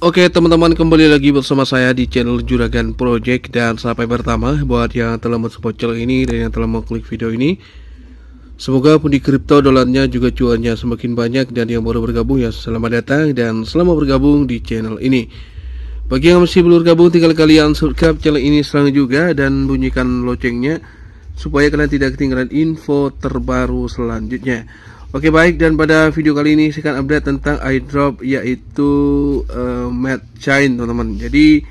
Oke teman-teman kembali lagi bersama saya di channel Juragan Project dan sampai pertama buat yang telah mensupport channel ini dan yang telah mengklik video ini Semoga pun di kripto dolarnya juga cuannya semakin banyak dan yang baru bergabung ya selamat datang dan selamat bergabung di channel ini Bagi yang masih belum bergabung tinggal kalian subscribe channel ini sekarang juga dan bunyikan loncengnya Supaya kalian tidak ketinggalan info terbaru selanjutnya Oke baik dan pada video kali ini saya akan update tentang eyedrop yaitu uh, eh, Mad Chain teman-teman. Jadi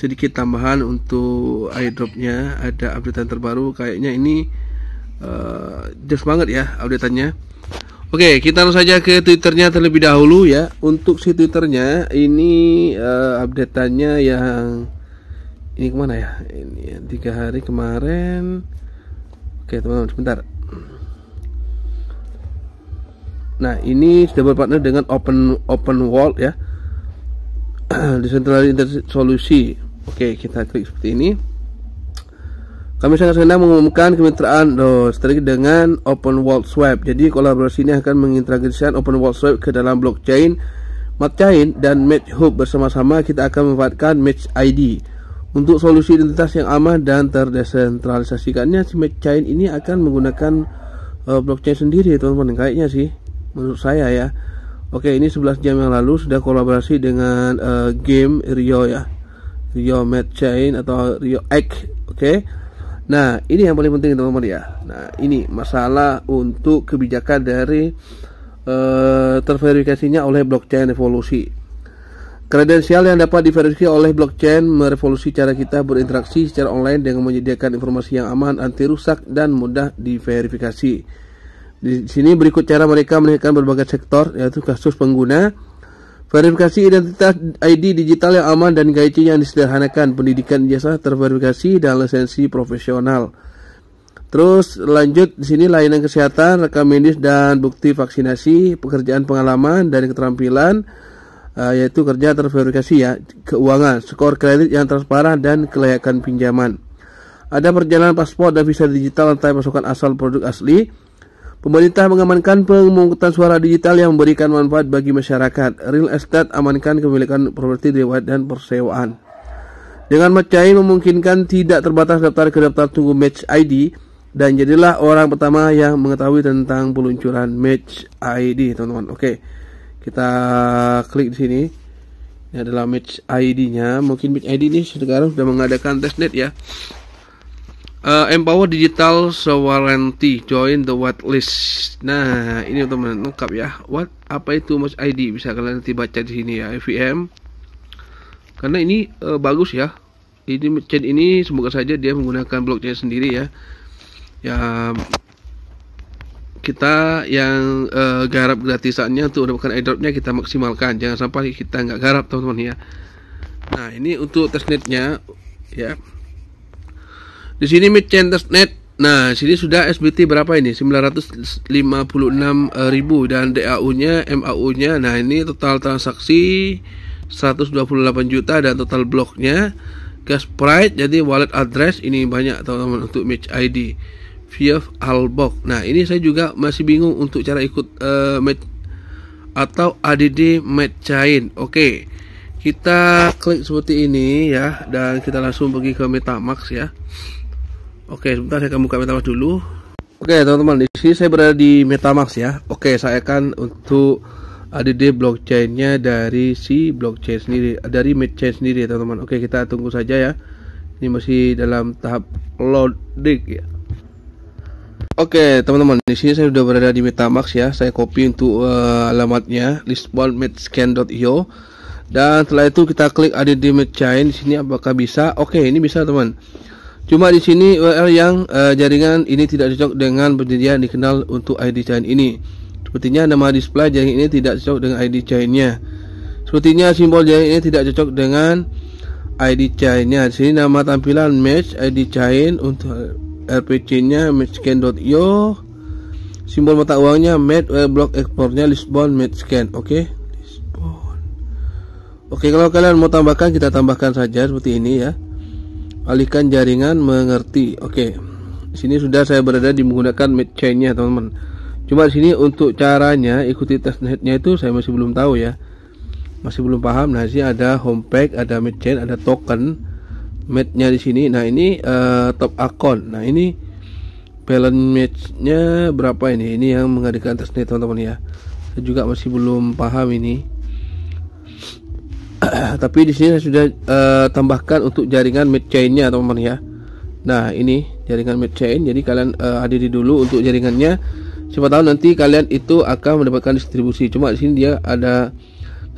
sedikit tambahan untuk eyedropnya ada updatean terbaru kayaknya ini eh, uh, just banget ya updateannya. Oke kita langsung saja ke twitternya terlebih dahulu ya. Untuk si twitternya ini uh, updateannya yang ini kemana ya? Ini ya, tiga hari kemarin. Oke teman-teman sebentar. Nah ini sudah berpartner dengan Open Open World ya Decentralized Solusi Oke kita klik seperti ini Kami sangat senang mengumumkan kemitraan loh, dengan Open World Swap Jadi kolaborasi ini akan mengintegrasikan Open World Swap ke dalam blockchain Matchain dan Match Hub bersama-sama kita akan memanfaatkan Match ID untuk solusi identitas yang aman dan terdesentralisasikannya si Matchain ini akan menggunakan uh, blockchain sendiri teman-teman kayaknya sih menurut saya ya oke ini 11 jam yang lalu sudah kolaborasi dengan uh, game Rio ya Rio Mad Chain atau Rio X oke nah ini yang paling penting teman-teman ya nah ini masalah untuk kebijakan dari uh, terverifikasinya oleh blockchain revolusi. Kredensial yang dapat diverifikasi oleh blockchain merevolusi cara kita berinteraksi secara online dengan menyediakan informasi yang aman, anti rusak, dan mudah diverifikasi. Di sini berikut cara mereka menaikkan berbagai sektor yaitu kasus pengguna, verifikasi identitas ID digital yang aman dan gaji yang disederhanakan, pendidikan jasa terverifikasi dan lisensi profesional. Terus lanjut di sini layanan kesehatan, rekam medis dan bukti vaksinasi, pekerjaan pengalaman dan keterampilan uh, yaitu kerja terverifikasi ya, keuangan, skor kredit yang transparan dan kelayakan pinjaman. Ada perjalanan paspor dan visa digital lantai pasukan asal produk asli, Pemerintah mengamankan pemungutan suara digital yang memberikan manfaat bagi masyarakat. Real estate amankan kepemilikan properti lewat dan persewaan. Dengan mencari memungkinkan tidak terbatas daftar ke daftar tunggu match ID dan jadilah orang pertama yang mengetahui tentang peluncuran match ID, teman-teman. Oke. Kita klik di sini. Ini adalah match ID-nya. Mungkin match ID ini sekarang sudah mengadakan testnet ya. Uh, Empower Digital Sovereignty join the whitelist. Nah, ini teman-teman lengkap ya. What apa itu Mas ID? Bisa kalian nanti baca di sini ya, IVM. Karena ini uh, bagus ya. Ini chain ini semoga saja dia menggunakan blockchain sendiri ya. Ya kita yang uh, garap gratisannya untuk mendapatkan airdropnya kita maksimalkan. Jangan sampai kita nggak garap teman-teman ya. Nah, ini untuk testnetnya ya. Di sini mid net. Nah, sini sudah SBT berapa ini? 956.000 dan DAU-nya, MAU-nya. Nah, ini total transaksi 128 juta dan total bloknya gas pride jadi wallet address ini banyak teman-teman untuk match ID via Albox. Nah, ini saya juga masih bingung untuk cara ikut uh, match atau ADD match chain. Oke. Okay. Kita klik seperti ini ya dan kita langsung pergi ke MetaMask ya. Oke, sebentar saya akan buka MetaMask dulu. Oke, teman-teman, di sini saya berada di MetaMask ya. Oke, saya akan untuk ADD blockchain-nya dari si blockchain sendiri, dari MetChain sendiri ya teman-teman. Oke, kita tunggu saja ya. Ini masih dalam tahap loading ya. Oke teman-teman di sini saya sudah berada di MetaMask ya. Saya copy untuk uh, alamatnya lisbonmedscan.io dan setelah itu kita klik add MetChain di sini apakah bisa? Oke ini bisa teman. Cuma di sini URL yang uh, jaringan ini tidak cocok dengan penyedia dikenal untuk ID chain ini. Sepertinya nama display jaringan ini tidak cocok dengan ID chainnya. Sepertinya simbol jaringan ini tidak cocok dengan ID chainnya. Di sini nama tampilan match ID chain untuk RPC-nya eh, matchscan.io. Simbol mata uangnya match uh, block ekspornya Lisbon matchscan. Oke. Okay? Lisbon. Oke, kalau kalian mau tambahkan kita tambahkan saja seperti ini ya alihkan jaringan mengerti oke okay. sini sudah saya berada di menggunakan mid nya teman-teman cuma di sini untuk caranya ikuti nya itu saya masih belum tahu ya masih belum paham nah sih ada home pack ada mid chain ada token nya di sini nah ini uh, top account nah ini balance nya berapa ini ini yang mengadakan testnet teman-teman ya saya juga masih belum paham ini Nah, tapi di sini saya sudah uh, tambahkan untuk jaringan mid chainnya teman-teman ya nah ini jaringan mid chain jadi kalian uh, hadiri dulu untuk jaringannya siapa tahu nanti kalian itu akan mendapatkan distribusi cuma di sini dia ada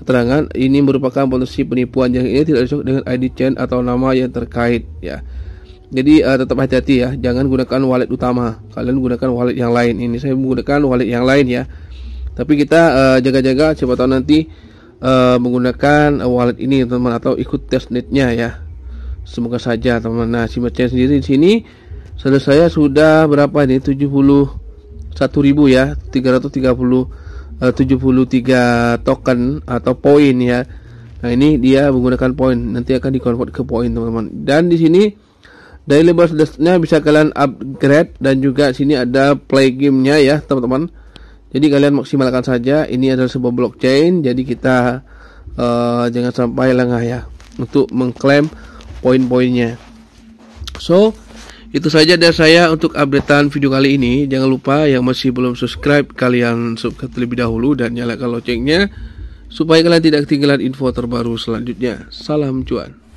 keterangan ini merupakan potensi penipuan yang ini tidak cocok dengan ID chain atau nama yang terkait ya jadi uh, tetap hati-hati ya jangan gunakan wallet utama kalian gunakan wallet yang lain ini saya menggunakan wallet yang lain ya tapi kita jaga-jaga uh, jaga -jaga, siapa tahu nanti uh, menggunakan wallet ini teman-teman atau ikut testnetnya ya semoga saja teman-teman nah si merchant sendiri di sini selesai saya sudah berapa ini 71.000 ya 330 73 eh, token atau poin ya nah ini dia menggunakan poin nanti akan dikonvert ke poin teman-teman dan di sini daily lebar bisa kalian upgrade dan juga sini ada play gamenya ya teman-teman jadi kalian maksimalkan saja. Ini adalah sebuah blockchain, jadi kita uh, jangan sampai lengah ya untuk mengklaim poin-poinnya. So, itu saja dari saya untuk updatean video kali ini. Jangan lupa yang masih belum subscribe kalian subscribe terlebih dahulu dan nyalakan loncengnya supaya kalian tidak ketinggalan info terbaru selanjutnya. Salam cuan.